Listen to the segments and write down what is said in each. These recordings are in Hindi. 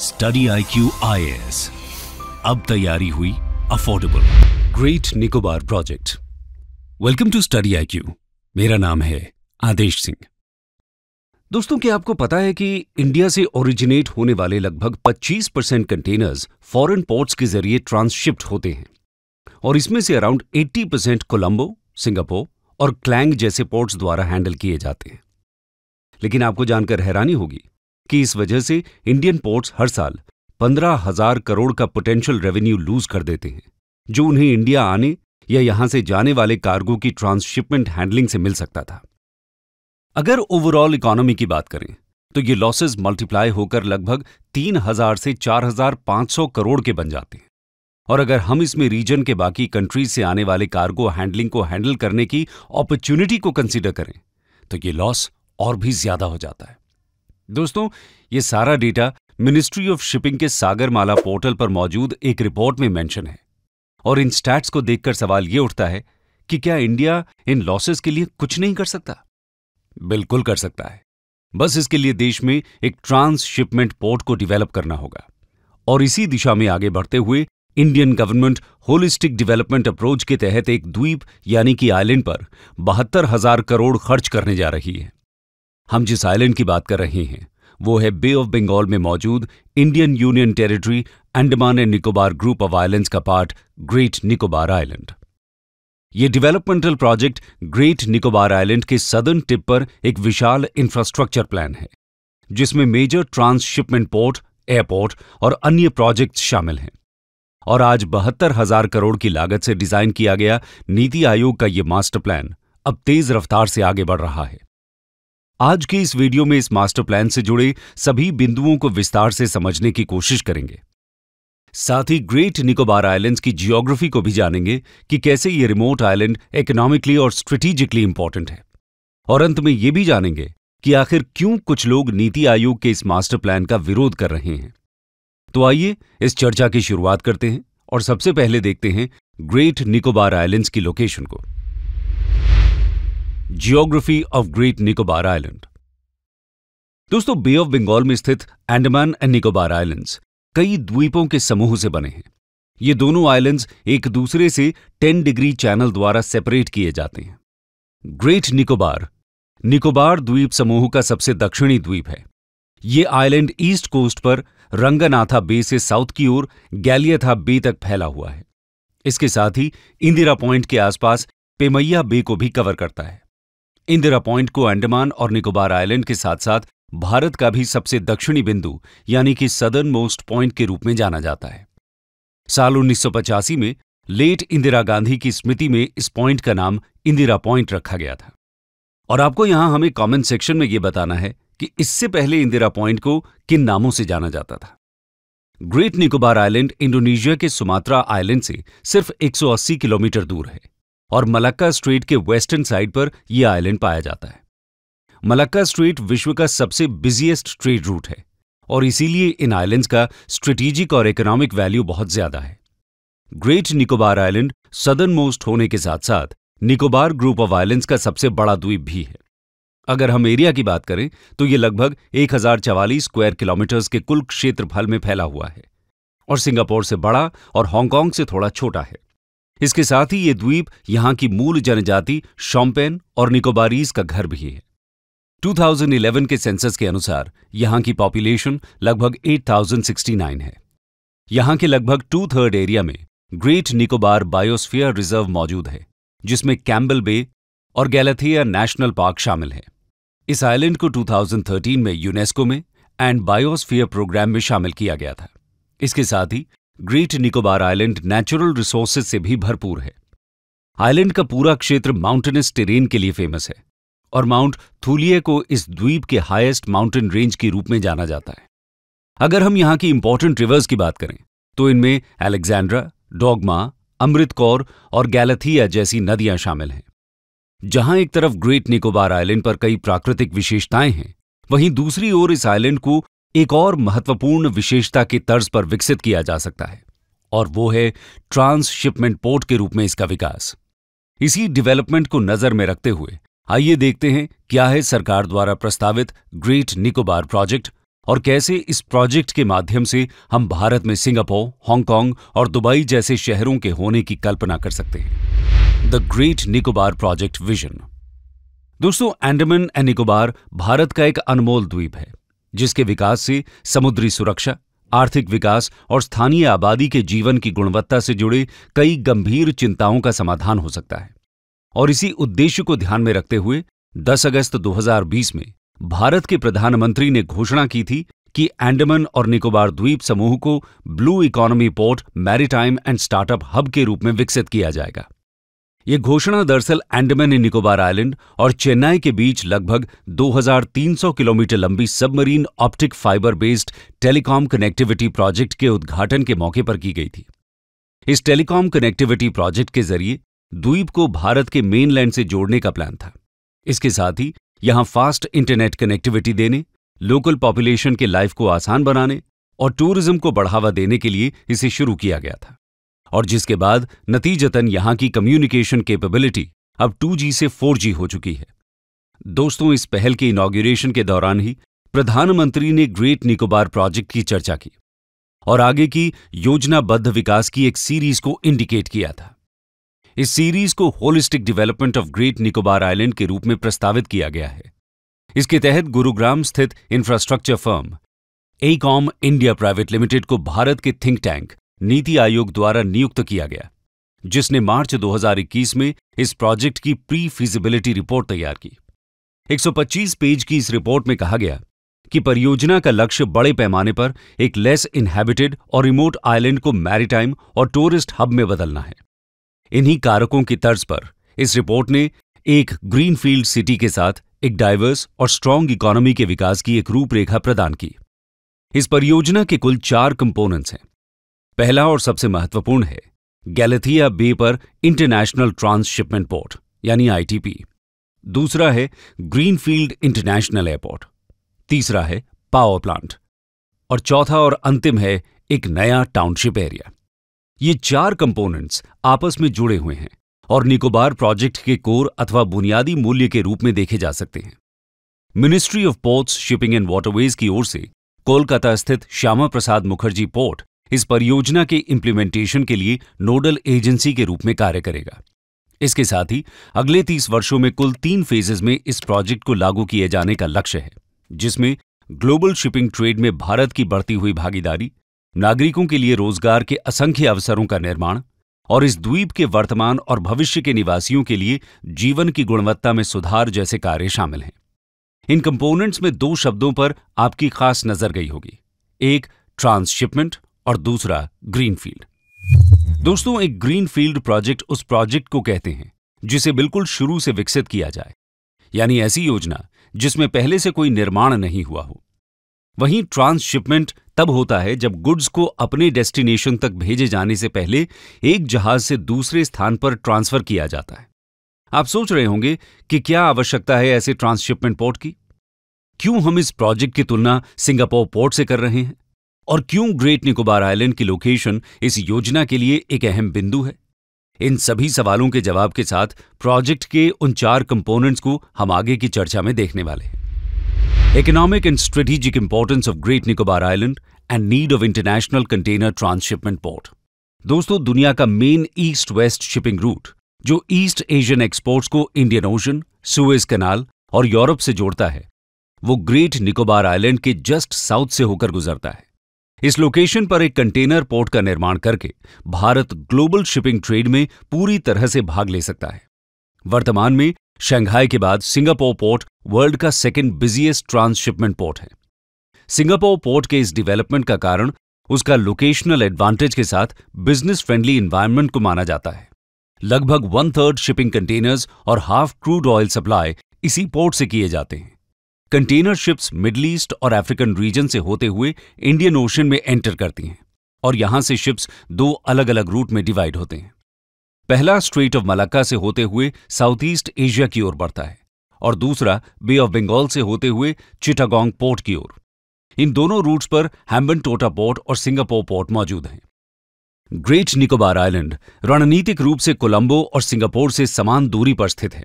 study I Q I S अब तैयारी हुई affordable great Nicobar project welcome to study I Q मेरा नाम है आदेश सिंह दोस्तों क्या आपको पता है कि इंडिया से ओरिजिनेट होने वाले लगभग 25 परसेंट कंटेनर्स फॉरेन पोर्ट्स के जरिए ट्रांसशिप्ड होते हैं और इसमें से अराउंड 80 परसेंट कोलंबो सिंगापुर और क्लैंग जैसे पोर्ट्स द्वारा हैंडल किए जाते हैं लेकिन आपको जानकर हैरानी होगी कि इस वजह से इंडियन पोर्ट्स हर साल पंद्रह हजार करोड़ का पोटेंशियल रेवेन्यू लूज कर देते हैं जो उन्हें इंडिया आने या यहां से जाने वाले कार्गो की ट्रांसशिपमेंट हैंडलिंग से मिल सकता था अगर ओवरऑल इकोनॉमी की बात करें तो ये लॉसेज मल्टीप्लाई होकर लगभग तीन हजार से चार हजार पांच सौ करोड़ के बन जाते हैं और अगर हम इसमें रीजन के बाकी कंट्रीज से आने वाले कार्गो हैंडलिंग को हैंडल करने की अपॉर्चुनिटी को कंसिडर करें तो ये लॉस और भी ज्यादा हो जाता है दोस्तों ये सारा डेटा मिनिस्ट्री ऑफ शिपिंग के सागरमाला पोर्टल पर मौजूद एक रिपोर्ट में मेंशन है और इन स्टैट्स को देखकर सवाल ये उठता है कि क्या इंडिया इन लॉसेस के लिए कुछ नहीं कर सकता बिल्कुल कर सकता है बस इसके लिए देश में एक ट्रांस शिपमेंट पोर्ट को डेवलप करना होगा और इसी दिशा में आगे बढ़ते हुए Indian government holistic development approach के तहत एक द्वीप यानी कि आइलैंड पर बहत्तर हजार करोड़ खर्च करने जा रही है हम जिस आइलैंड की बात कर रहे हैं वो है बे ऑफ बंगाल में मौजूद Indian union territory Andaman and Nicobar group of islands का पार्ट ग्रेट निकोबार आइलैंड ये developmental project great Nicobar island के सदर्न टिप पर एक विशाल इंफ्रास्ट्रक्चर प्लान है जिसमें मेजर ट्रांसशिपमेंट पोर्ट एयरपोर्ट और अन्य प्रोजेक्ट्स शामिल हैं और आज बहत्तर हजार करोड़ की लागत से डिजाइन किया गया नीति आयोग का ये मास्टर प्लान अब तेज रफ्तार से आगे बढ़ रहा है आज के इस वीडियो में इस मास्टर प्लान से जुड़े सभी बिंदुओं को विस्तार से समझने की कोशिश करेंगे साथ ही ग्रेट निकोबार आइलैंड्स की जियोग्राफी को भी जानेंगे कि कैसे ये रिमोट आइलैंड इकोनॉमिकली और स्ट्रेटिजिकली इंपॉर्टेंट है और अंत में ये भी जानेंगे कि आखिर क्यों कुछ लोग नीति आयोग के इस मास्टर प्लान का विरोध कर रहे हैं तो आइए इस चर्चा की शुरुआत करते हैं और सबसे पहले देखते हैं ग्रेट निकोबार आइलैंड्स की लोकेशन को geography of great Nicobar island दोस्तों बे ऑफ बंगाल में स्थित एंडमान एंड निकोबार आइलैंड्स कई द्वीपों के समूह से बने हैं ये दोनों आइलैंड्स एक दूसरे से 10 डिग्री चैनल द्वारा सेपरेट किए जाते हैं ग्रेट निकोबार निकोबार द्वीप समूह का सबसे दक्षिणी द्वीप है ये आइलैंड ईस्ट कोस्ट पर रंगनाथा बे से साउथ की ओर गैलियथा बे तक फैला हुआ है इसके साथ ही इंदिरा पॉइंट के आसपास पेमैया बे को भी कवर करता है इंदिरा पॉइंट को अंडमान और निकोबार आइलैंड के साथ साथ भारत का भी सबसे दक्षिणी बिंदु यानी कि सदर्न मोस्ट पॉइंट के रूप में जाना जाता है साल उन्नीस में लेट इंदिरा गांधी की स्मृति में इस पॉइंट का नाम इंदिरा पॉइंट रखा गया था और आपको यहां हमें कमेंट सेक्शन में यह बताना है कि इससे पहले इंदिरा पॉइंट को किन नामों से जाना जाता था ग्रेट निकोबार आइलैंड इंडोनेशिया के सुमात्रा आइलैंड से सिर्फ 180 किलोमीटर दूर है और मलक्का स्ट्रीट के वेस्टर्न साइड पर यह आइलैंड पाया जाता है मलक्का स्ट्रीट विश्व का सबसे बिजिएस्ट ट्रेड रूट है और इसीलिए इन आइलैंड्स का स्ट्रेटेजिक और इकोनॉमिक वैल्यू बहुत ज्यादा है great Nicobar island southernmost होने के साथ साथ निकोबार ग्रुप ऑफ आइलैंड्स का सबसे बड़ा द्वीप भी है अगर हम एरिया की बात करें तो ये लगभग एक स्क्वायर किलोमीटर्स के कुल क्षेत्रफल में फैला हुआ है और सिंगापुर से बड़ा और हांगकांग से थोड़ा छोटा है इसके साथ ही ये द्वीप यहां की मूल जनजाति शॉम्पेन और निकोबारीज का घर भी है 2011 के सेंसस के अनुसार यहां की पॉपुलेशन लगभग 8069 है यहां के लगभग टू थर्ड एरिया में ग्रेट निकोबार बायोस्फीयर रिजर्व मौजूद है जिसमें कैम्बल बे और गैलेथियर नेशनल पार्क शामिल है इस आइलैंड को 2013 में यूनेस्को में एंड बायोस्फीयर प्रोग्राम में शामिल किया गया था इसके साथ ही great Nicobar island natural resources से भी भरपूर है आइलैंड का पूरा क्षेत्र माउंटेनस टेरेन के लिए फेमस है और माउंट थूलिए को इस द्वीप के हाईएस्ट माउंटेन रेंज के रूप में जाना जाता है अगर हम यहां की इंपॉर्टेंट रिवर्स की बात करें तो इनमें एलेक्जेंड्रा डॉगमा अमृत कौर और गैलथिया जैसी नदियां शामिल हैं जहां एक तरफ ग्रेट निकोबार आइलैंड पर कई प्राकृतिक विशेषताएं हैं वहीं दूसरी ओर इस आइलैंड को एक और महत्वपूर्ण विशेषता की तर्ज पर विकसित किया जा सकता है और वो है ट्रांसशिपमेंट पोर्ट के रूप में इसका विकास इसी डेवलपमेंट को नजर में रखते हुए आइए देखते हैं क्या है सरकार द्वारा प्रस्तावित ग्रेट निकोबार प्रोजेक्ट और कैसे इस प्रोजेक्ट के माध्यम से हम भारत में सिंगापुर हांगकांग और दुबई जैसे शहरों के होने की कल्पना कर सकते हैं the great Nicobar project vision दोस्तों एंडमन एंड निकोबार भारत का एक अनमोल द्वीप है जिसके विकास से समुद्री सुरक्षा आर्थिक विकास और स्थानीय आबादी के जीवन की गुणवत्ता से जुड़े कई गंभीर चिंताओं का समाधान हो सकता है और इसी उद्देश्य को ध्यान में रखते हुए 10 अगस्त 2020 में भारत के प्रधानमंत्री ने घोषणा की थी कि एंडमन और निकोबार द्वीप समूह को blue economy port maritime and startup hub के रूप में विकसित किया जाएगा ये घोषणा दरअसल एंडमैन निकोबार आइलैंड और चेन्नई के बीच लगभग 2,300 किलोमीटर लंबी submarine optic fibre based telecom connectivity project के उद्घाटन के मौके पर की गई थी इस टेलीकॉम कनेक्टिविटी प्रोजेक्ट के जरिए द्वीप को भारत के मेनलैंड से जोड़ने का प्लान था इसके साथ ही यहां फास्ट इंटरनेट कनेक्टिविटी देने लोकल पॉपुलेशन के लाइफ को आसान बनाने और टूरिज्म को बढ़ावा देने के लिए इसे शुरू किया गया था और जिसके बाद नतीजतन यहां की कम्युनिकेशन केपेबिलिटी अब 2G से 4G हो चुकी है दोस्तों इस पहल के इनाग्रेशन के दौरान ही प्रधानमंत्री ने ग्रेट निकोबार प्रोजेक्ट की चर्चा की और आगे की योजनाबद्ध विकास की एक सीरीज को इंडिकेट किया था इस सीरीज को holistic development of great Nicobar island के रूप में प्रस्तावित किया गया है इसके तहत गुरुग्राम स्थित infrastructure firm AECOM India private limited को भारत के थिंक टैंक नीति आयोग द्वारा नियुक्त किया गया जिसने मार्च 2021 में इस प्रोजेक्ट की प्री फिजिबिलिटी रिपोर्ट तैयार की 125 पेज की इस रिपोर्ट में कहा गया कि परियोजना का लक्ष्य बड़े पैमाने पर एक लेस इनहैबिटेड और रिमोट आइलैंड को मैरीटाइम और टूरिस्ट हब में बदलना है इन्हीं कारकों की तर्ज पर इस रिपोर्ट ने एक ग्रीनफील्ड सिटी के साथ एक डाइवर्स और स्ट्रांग इकोनॉमी के विकास की एक रूपरेखा प्रदान की इस परियोजना के कुल चार कंपोनेंट्स हैं पहला और सबसे महत्वपूर्ण है गैलेथिया बे पर इंटरनेशनल ट्रांसशिपमेंट पोर्ट यानी आईटीपी दूसरा है ग्रीनफील्ड इंटरनेशनल एयरपोर्ट तीसरा है पावर प्लांट और चौथा और अंतिम है एक नया टाउनशिप एरिया ये चार कंपोनेंट्स आपस में जुड़े हुए हैं और निकोबार प्रोजेक्ट के कोर अथवा बुनियादी मूल्य के रूप में देखे जा सकते हैं ministry of ports shipping and waterways की ओर से कोलकाता स्थित श्यामा प्रसाद मुखर्जी पोर्ट इस परियोजना के इम्प्लीमेंटेशन के लिए नोडल एजेंसी के रूप में कार्य करेगा इसके साथ ही अगले तीस वर्षों में कुल तीन फेजेज में इस प्रोजेक्ट को लागू किए जाने का लक्ष्य है जिसमें ग्लोबल शिपिंग ट्रेड में भारत की बढ़ती हुई भागीदारी नागरिकों के लिए रोजगार के असंख्य अवसरों का निर्माण और इस द्वीप के वर्तमान और भविष्य के निवासियों के लिए जीवन की गुणवत्ता में सुधार जैसे कार्य शामिल हैं इन कंपोनेंट्स में दो शब्दों पर आपकी खास नजर गई होगी एक ट्रांसशिपमेंट और दूसरा ग्रीनफील्ड दोस्तों एक ग्रीनफील्ड प्रोजेक्ट उस प्रोजेक्ट को कहते हैं जिसे बिल्कुल शुरू से विकसित किया जाए यानी ऐसी योजना जिसमें पहले से कोई निर्माण नहीं हुआ हो वहीं ट्रांसशिपमेंट तब होता है जब गुड्स को अपने डेस्टिनेशन तक भेजे जाने से पहले एक जहाज से दूसरे स्थान पर ट्रांसफर किया जाता है आप सोच रहे होंगे कि क्या आवश्यकता है ऐसे ट्रांसशिपमेंट पोर्ट की क्यों हम इस प्रोजेक्ट की तुलना सिंगापुर पोर्ट से कर रहे हैं और क्यों ग्रेट निकोबार आइलैंड की लोकेशन इस योजना के लिए एक अहम बिंदु है इन सभी सवालों के जवाब के साथ प्रोजेक्ट के उन चार कंपोनेंट्स को हम आगे की चर्चा में देखने वाले हैं economic and strategic importance of great Nicobar island and need of international container transhipment port दोस्तों दुनिया का main east west shipping route जो ईस्ट एशियन एक्सपोर्ट्स को इंडियन ओशन सुएज कनाल और यूरोप से जोड़ता है वो ग्रेट निकोबार आइलैंड के जस्ट साउथ से होकर गुजरता है इस लोकेशन पर एक कंटेनर पोर्ट का निर्माण करके भारत ग्लोबल शिपिंग ट्रेड में पूरी तरह से भाग ले सकता है वर्तमान में शंघाई के बाद सिंगापुर पोर्ट वर्ल्ड का सेकेंड बिजिएस्ट ट्रांसशिपमेंट पोर्ट है सिंगापुर पोर्ट के इस डेवलपमेंट का कारण उसका लोकेशनल एडवांटेज के साथ बिजनेस फ्रेंडली इन्वायरमेंट को माना जाता है लगभग वन थर्ड शिपिंग कंटेनर्स और हाफ क्रूड ऑयल सप्लाई इसी पोर्ट से किए जाते हैं कंटेनर शिप्स मिडल ईस्ट और अफ्रीकन रीजन से होते हुए इंडियन ओशन में एंटर करती हैं और यहां से शिप्स दो अलग अलग रूट में डिवाइड होते हैं पहला स्ट्रेट ऑफ मलाका से होते हुए साउथ ईस्ट एशिया की ओर बढ़ता है और दूसरा बे ऑफ बंगाल से होते हुए चिटागोंग पोर्ट की ओर इन दोनों रूट्स पर हैम्बन टोटा पोर्ट और सिंगापोर पोर्ट मौजूद हैं ग्रेट निकोबार आइलैंड रणनीतिक रूप से कोलंबो और सिंगापुर से समान दूरी पर स्थित है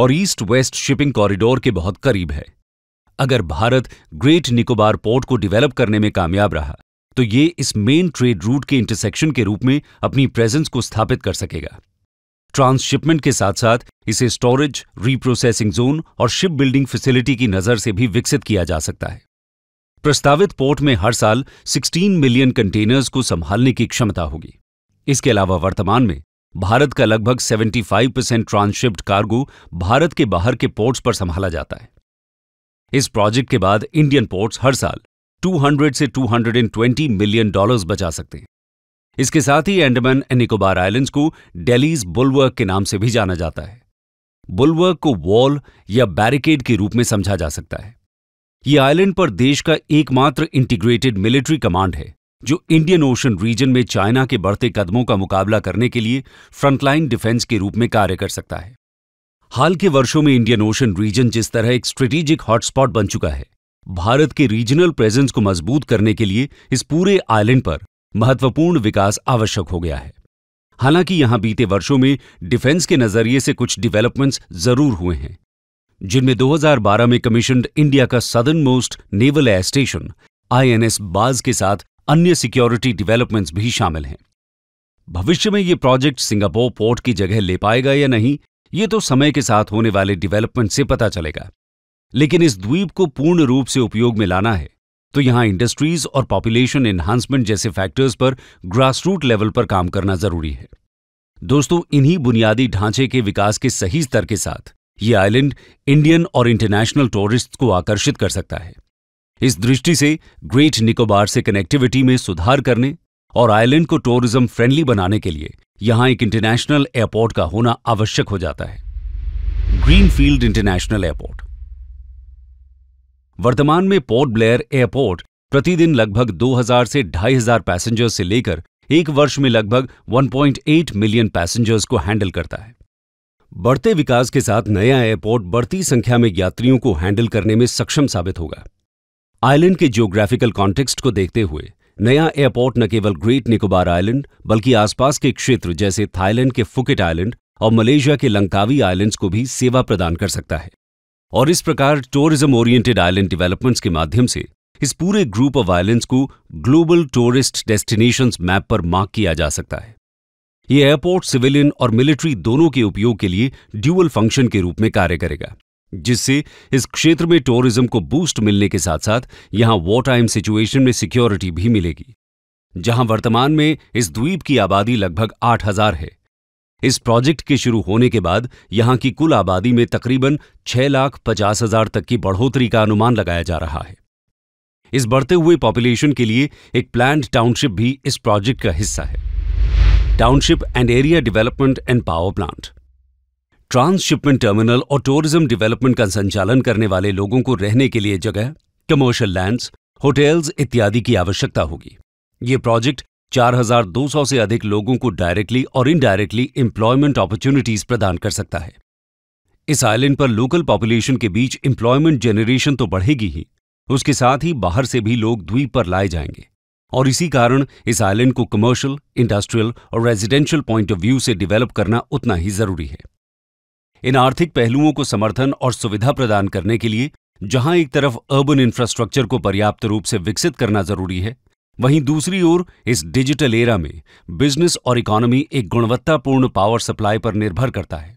और ईस्ट वेस्ट शिपिंग कॉरिडोर के बहुत करीब है अगर भारत ग्रेट निकोबार पोर्ट को डेवलप करने में कामयाब रहा तो ये इस मेन ट्रेड रूट के इंटरसेक्शन के रूप में अपनी प्रेजेंस को स्थापित कर सकेगा ट्रांसशिपमेंट के साथ साथ इसे स्टोरेज रीप्रोसेसिंग जोन और शिप बिल्डिंग फैसिलिटी की नज़र से भी विकसित किया जा सकता है प्रस्तावित पोर्ट में हर साल 16 मिलियन कंटेनर्स को संभालने की क्षमता होगी इसके अलावा वर्तमान में भारत का लगभग 75 परसेंट ट्रांसशिप्ड कार्गो भारत के बाहर के पोर्ट्स पर संभाला जाता है इस प्रोजेक्ट के बाद इंडियन पोर्ट्स हर साल 200 से 220 मिलियन डॉलर्स बचा सकते हैं इसके साथ ही एंडमैन एंड निकोबार आइलैंड्स को डेलीज बुलवर्क के नाम से भी जाना जाता है बुलवर्क को वॉल या बैरिकेड के रूप में समझा जा सकता है ये आइलैंड पर देश का एकमात्र इंटीग्रेटेड मिलिट्री कमांड है जो इंडियन ओशन रीजन में चाइना के बढ़ते कदमों का मुकाबला करने के लिए फ्रंटलाइन डिफेंस के रूप में कार्य कर सकता है हाल के वर्षों में इंडियन ओशन रीजन जिस तरह एक स्ट्रेटेजिक हॉटस्पॉट बन चुका है भारत के रीजनल प्रेजेंस को मजबूत करने के लिए इस पूरे आइलैंड पर महत्वपूर्ण विकास आवश्यक हो गया है हालांकि यहां बीते वर्षों में डिफेंस के नजरिए से कुछ डेवलपमेंट्स जरूर हुए हैं जिनमें 2012 में कमीशनड इंडिया का southernmost naval air station INS Baaz के साथ अन्य सिक्योरिटी डेवलपमेंट्स भी शामिल हैं भविष्य में ये प्रोजेक्ट सिंगापुर पोर्ट की जगह ले पाएगा या नहीं ये तो समय के साथ होने वाले डेवलपमेंट से पता चलेगा लेकिन इस द्वीप को पूर्ण रूप से उपयोग में लाना है तो यहां इंडस्ट्रीज और पॉपुलेशन एनहांसमेंट जैसे फैक्टर्स पर ग्रासरूट लेवल पर काम करना जरूरी है दोस्तों इन्हीं बुनियादी ढांचे के विकास के सही स्तर के साथ ये आइलैंड इंडियन और इंटरनेशनल टूरिस्ट को आकर्षित कर सकता है इस दृष्टि से ग्रेट निकोबार से कनेक्टिविटी में सुधार करने और आइलैंड को टूरिज्म फ्रेंडली बनाने के लिए यहां एक इंटरनेशनल एयरपोर्ट का होना आवश्यक हो जाता है ग्रीनफील्ड इंटरनेशनल एयरपोर्ट वर्तमान में पोर्ट ब्लेयर एयरपोर्ट प्रतिदिन लगभग 2000 से 2500 पैसेंजर्स से लेकर एक वर्ष में लगभग 1.8 मिलियन पैसेंजर्स को हैंडल करता है बढ़ते विकास के साथ नया एयरपोर्ट बढ़ती संख्या में यात्रियों को हैंडल करने में सक्षम साबित होगा आइलैंड के जियोग्राफिकल कॉन्टेक्स्ट को देखते हुए नया एयरपोर्ट न केवल ग्रेट निकोबार आइलैंड बल्कि आसपास के क्षेत्र जैसे थाईलैंड के फुकेट आइलैंड और मलेशिया के लंकावी आइलैंड्स को भी सेवा प्रदान कर सकता है और इस प्रकार टूरिज्म ओरिएंटेड आइलैंड डेवलपमेंट्स के माध्यम से इस पूरे ग्रुप ऑफ आइलैंड्स को ग्लोबल टूरिस्ट डेस्टिनेशन मैप पर मार्क किया जा सकता है ये एयरपोर्ट सिविलियन और मिलिट्री दोनों के उपयोग के लिए ड्यूअल फंक्शन के रूप में कार्य करेगा जिससे इस क्षेत्र में टूरिज्म को बूस्ट मिलने के साथ साथ यहां वॉर टाइम सिचुएशन में सिक्योरिटी भी मिलेगी जहां वर्तमान में इस द्वीप की आबादी लगभग 8000 है इस प्रोजेक्ट के शुरू होने के बाद यहां की कुल आबादी में तकरीबन छह लाख पचास हजार तक की बढ़ोतरी का अनुमान लगाया जा रहा है इस बढ़ते हुए पॉपुलेशन के लिए एक प्लान्ड टाउनशिप भी इस प्रोजेक्ट का हिस्सा है township and area development and power plant transhipment terminal और टूरिज्म डेवलपमेंट का संचालन करने वाले लोगों को रहने के लिए जगह कमर्शियल लैंड्स होटल्स इत्यादि की आवश्यकता होगी ये प्रोजेक्ट 4,200 से अधिक लोगों को डायरेक्टली और इनडायरेक्टली एम्प्लॉयमेंट अपॉर्चुनिटीज प्रदान कर सकता है इस आइलैंड पर लोकल पॉपुलेशन के बीच एम्प्लॉयमेंट जनरेशन तो बढ़ेगी ही उसके साथ ही बाहर से भी लोग द्वीप पर लाए जाएंगे और इसी कारण इस आइलैंड को कमर्शियल इंडस्ट्रियल और रेजिडेंशियल पॉइंट ऑफ व्यू से डेवलप करना उतना ही जरूरी है इन आर्थिक पहलुओं को समर्थन और सुविधा प्रदान करने के लिए जहां एक तरफ अर्बन इंफ्रास्ट्रक्चर को पर्याप्त रूप से विकसित करना जरूरी है वहीं दूसरी ओर इस डिजिटल एरा में बिजनेस और इकोनॉमी एक गुणवत्तापूर्ण पावर सप्लाई पर निर्भर करता है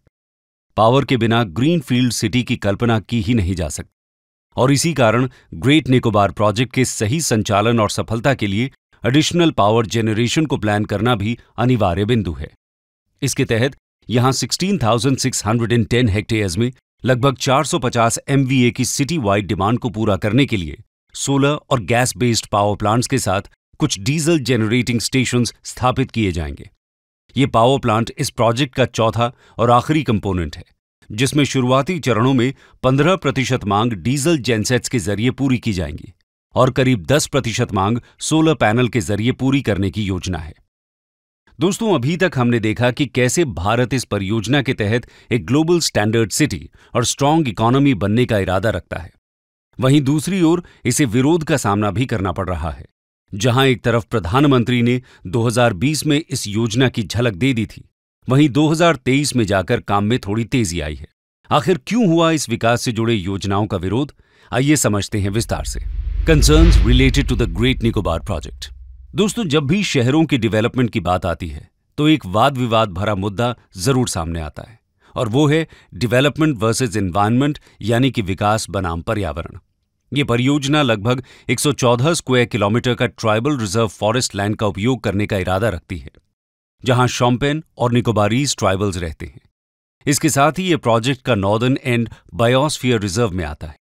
पावर के बिना ग्रीन फील्ड सिटी की कल्पना की ही नहीं जा सकती और इसी कारण ग्रेट निकोबार प्रोजेक्ट के सही संचालन और सफलता के लिए एडिशनल पावर जेनरेशन को प्लान करना भी अनिवार्य बिंदु है इसके तहत यहां 16,610 हेक्टेयर्स में लगभग 450 एमवीए की सिटी वाइड डिमांड को पूरा करने के लिए सोलर और गैस बेस्ड पावर प्लांट्स के साथ कुछ डीजल जनरेटिंग स्टेशन स्थापित किए जाएंगे ये पावर प्लांट इस प्रोजेक्ट का चौथा और आखिरी कंपोनेंट है जिसमें शुरुआती चरणों में 15 प्रतिशत मांग डीजल जेनसेट्स के जरिए पूरी की जाएंगी और करीब 10 प्रतिशत मांग सोलर पैनल के जरिए पूरी करने की योजना है दोस्तों अभी तक हमने देखा कि कैसे भारत इस परियोजना के तहत एक ग्लोबल स्टैंडर्ड सिटी और स्ट्रांग इकोनॉमी बनने का इरादा रखता है वहीं दूसरी ओर इसे विरोध का सामना भी करना पड़ रहा है जहां एक तरफ प्रधानमंत्री ने 2020 में इस योजना की झलक दे दी थी वहीं 2023 में जाकर काम में थोड़ी तेजी आई है आखिर क्यों हुआ इस विकास से जुड़े योजनाओं का विरोध आइए समझते हैं विस्तार से concern related to the great Nicobar project दोस्तों जब भी शहरों की डेवलपमेंट की बात आती है तो एक वाद विवाद भरा मुद्दा जरूर सामने आता है और वो है डेवलपमेंट वर्सेस इन्वायरमेंट यानी कि विकास बनाम पर्यावरण ये परियोजना लगभग 114 स्क्वायर किलोमीटर का ट्राइबल रिजर्व फॉरेस्ट लैंड का उपयोग करने का इरादा रखती है जहां शॉम्पेन और निकोबारीज ट्राइबल्स रहते हैं इसके साथ ही ये प्रोजेक्ट का नॉर्दर्न एंड बायोस्फीयर रिजर्व में आता है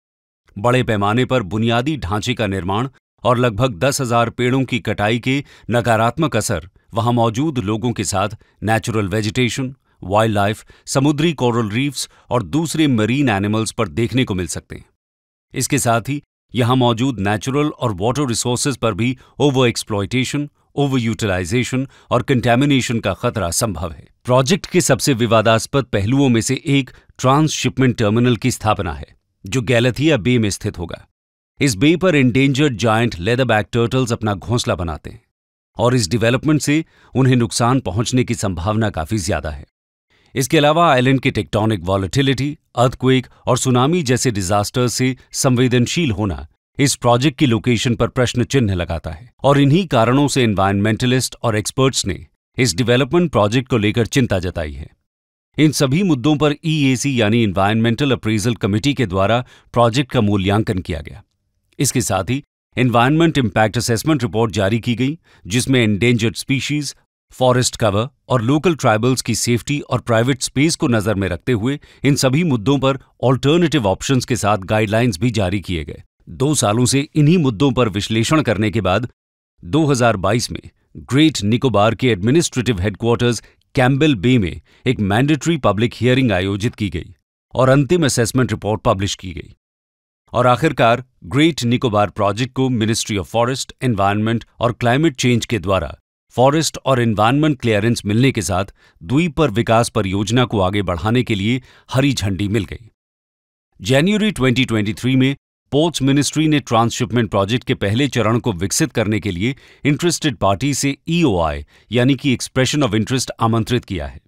बड़े पैमाने पर बुनियादी ढांचे का निर्माण और लगभग दस हजार पेड़ों की कटाई के नकारात्मक असर वहां मौजूद लोगों के साथ नेचुरल वेजिटेशन वाइल्ड लाइफ समुद्री कोरल रीफ्स और दूसरे मरीन एनिमल्स पर देखने को मिल सकते हैं इसके साथ ही यहां मौजूद नेचुरल और वाटर रिसोर्सेज पर भी ओवर एक्सप्लॉयटेशन ओवर यूटिलाइजेशन और कंटेमिनेशन का खतरा संभव है प्रोजेक्ट के सबसे विवादास्पद पहलुओं में से एक ट्रांसशिपमेंट टर्मिनल की स्थापना है जो गैलथिया बे में स्थित होगा इस बे पर इंडेंजर्ड जायंट लेदरबैक टर्टल्स अपना घोंसला बनाते हैं और इस डेवलपमेंट से उन्हें नुकसान पहुंचने की संभावना काफी ज्यादा है इसके अलावा आइलैंड की टेक्टोनिक वॉलिटिलिटी अर्थक्वेक और सुनामी जैसे डिजास्टर्स से संवेदनशील होना इस प्रोजेक्ट की लोकेशन पर प्रश्न चिन्ह लगाता है और इन्हीं कारणों से इन्वायरमेंटलिस्ट और एक्सपर्ट्स ने इस डेवलपमेंट प्रोजेक्ट को लेकर चिंता जताई है इन सभी मुद्दों पर ईएसी e यानी इन्वायरमेंटल अप्रेजल कमेटी के द्वारा प्रोजेक्ट का मूल्यांकन किया गया इसके साथ ही एनवायरमेंट इम्पैक्ट असेसमेंट रिपोर्ट जारी की गई जिसमें एंडेंजर्ड स्पीशीज फॉरेस्ट कवर और लोकल ट्राइबल्स की सेफ्टी और प्राइवेट स्पेस को नजर में रखते हुए इन सभी मुद्दों पर ऑल्टरनेटिव ऑप्शंस के साथ गाइडलाइंस भी जारी किए गए दो सालों से इन्हीं मुद्दों पर विश्लेषण करने के बाद 2022 में ग्रेट निकोबार के एडमिनिस्ट्रेटिव हेडक्वार्टर्स कैम्बेल बे में एक मैंडेटरी पब्लिक हियरिंग आयोजित की गई और अंतिम असेसमेंट रिपोर्ट पब्लिश की गई और आखिरकार ग्रेट निकोबार प्रोजेक्ट को मिनिस्ट्री ऑफ फॉरेस्ट एनवायरनमेंट और क्लाइमेट चेंज के द्वारा फॉरेस्ट और एनवायरनमेंट क्लियरेंस मिलने के साथ द्वीप पर विकास परियोजना को आगे बढ़ाने के लिए हरी झंडी मिल गई जनवरी 2023 में पोर्ट्स मिनिस्ट्री ने ट्रांसशिपमेंट प्रोजेक्ट के पहले चरण को विकसित करने के लिए इंटरेस्टेड पार्टी से ईओआई e यानी कि एक्सप्रेशन ऑफ इंटरेस्ट आमंत्रित किया है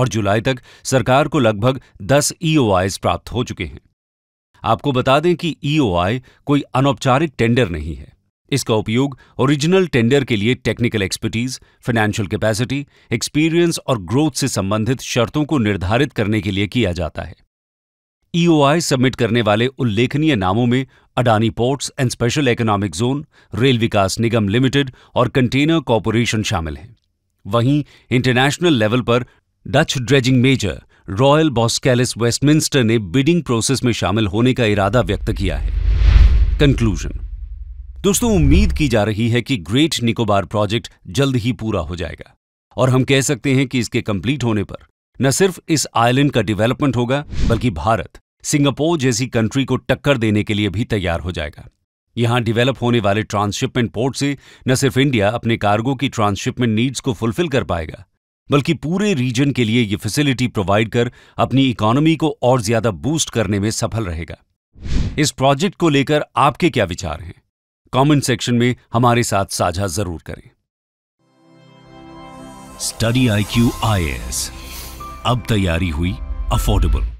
और जुलाई तक सरकार को लगभग 10 ईओआईज e प्राप्त हो चुके हैं आपको बता दें कि ईओआई e कोई अनौपचारिक टेंडर नहीं है इसका उपयोग ओरिजिनल टेंडर के लिए technical expertise financial capacity experience और ग्रोथ से संबंधित शर्तों को निर्धारित करने के लिए किया जाता है ईओआई e सबमिट करने वाले उल्लेखनीय नामों में Adani ports and special economic zone Rail Vikas Nigam limited और कंटेनर कॉरपोरेशन शामिल हैं वहीं इंटरनेशनल लेवल पर Dutch dredging major royal Boskalis Westminster ने बिडिंग प्रोसेस में शामिल होने का इरादा व्यक्त किया है कंक्लूजन दोस्तों उम्मीद की जा रही है कि ग्रेट निकोबार प्रोजेक्ट जल्द ही पूरा हो जाएगा और हम कह सकते हैं कि इसके कंप्लीट होने पर न सिर्फ इस आइलैंड का डेवलपमेंट होगा बल्कि भारत सिंगापुर जैसी कंट्री को टक्कर देने के लिए भी तैयार हो जाएगा यहां डेवलप होने वाले ट्रांसशिपमेंट पोर्ट से न सिर्फ इंडिया अपने कार्गो की ट्रांसशिपमेंट नीड्स को फुलफिल कर पाएगा बल्कि पूरे रीजन के लिए ये फैसिलिटी प्रोवाइड कर अपनी इकोनॉमी को और ज्यादा बूस्ट करने में सफल रहेगा इस प्रोजेक्ट को लेकर आपके क्या विचार हैं कमेंट सेक्शन में हमारे साथ साझा जरूर करें स्टडी आई क्यू आई अब तैयारी हुई अफोर्डेबल